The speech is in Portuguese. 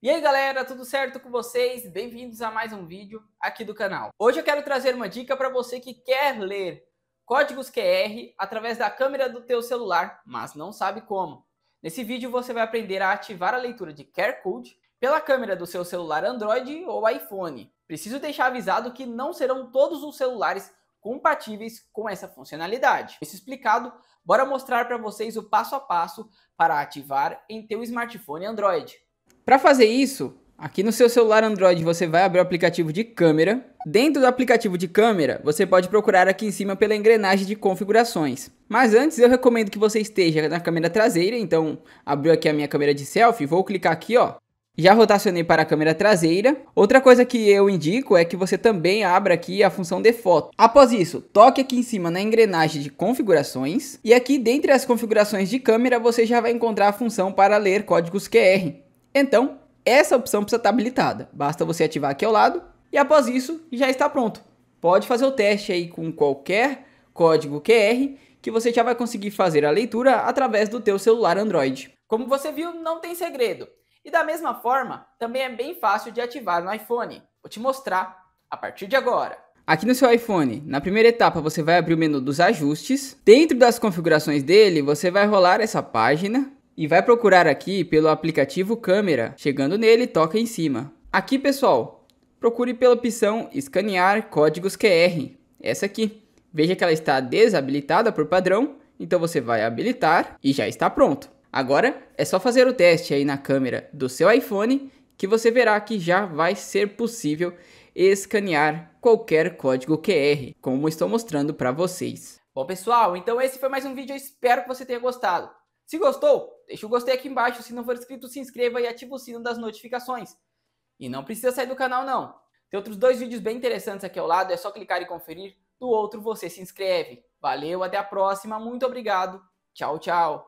E aí galera, tudo certo com vocês? Bem-vindos a mais um vídeo aqui do canal. Hoje eu quero trazer uma dica para você que quer ler códigos QR através da câmera do teu celular, mas não sabe como. Nesse vídeo você vai aprender a ativar a leitura de QR Code pela câmera do seu celular Android ou iPhone. Preciso deixar avisado que não serão todos os celulares compatíveis com essa funcionalidade. Isso explicado, bora mostrar para vocês o passo a passo para ativar em teu smartphone Android. Para fazer isso, aqui no seu celular Android você vai abrir o aplicativo de câmera. Dentro do aplicativo de câmera, você pode procurar aqui em cima pela engrenagem de configurações. Mas antes eu recomendo que você esteja na câmera traseira, então abriu aqui a minha câmera de selfie, vou clicar aqui, ó. Já rotacionei para a câmera traseira. Outra coisa que eu indico é que você também abra aqui a função de foto. Após isso, toque aqui em cima na engrenagem de configurações. E aqui dentre as configurações de câmera, você já vai encontrar a função para ler códigos QR. Então, essa opção precisa estar habilitada. Basta você ativar aqui ao lado e após isso já está pronto. Pode fazer o teste aí com qualquer código QR que você já vai conseguir fazer a leitura através do teu celular Android. Como você viu, não tem segredo. E da mesma forma, também é bem fácil de ativar no iPhone. Vou te mostrar a partir de agora. Aqui no seu iPhone, na primeira etapa você vai abrir o menu dos ajustes. Dentro das configurações dele, você vai rolar essa página e vai procurar aqui pelo aplicativo câmera. Chegando nele, toca em cima. Aqui, pessoal, procure pela opção escanear códigos QR, essa aqui. Veja que ela está desabilitada por padrão, então você vai habilitar e já está pronto. Agora é só fazer o teste aí na câmera do seu iPhone que você verá que já vai ser possível escanear qualquer código QR, como estou mostrando para vocês. Bom pessoal, então esse foi mais um vídeo, Eu espero que você tenha gostado. Se gostou, deixa o gostei aqui embaixo. Se não for inscrito, se inscreva e ativa o sino das notificações. E não precisa sair do canal, não. Tem outros dois vídeos bem interessantes aqui ao lado, é só clicar e conferir. Do outro você se inscreve. Valeu, até a próxima, muito obrigado. Tchau, tchau.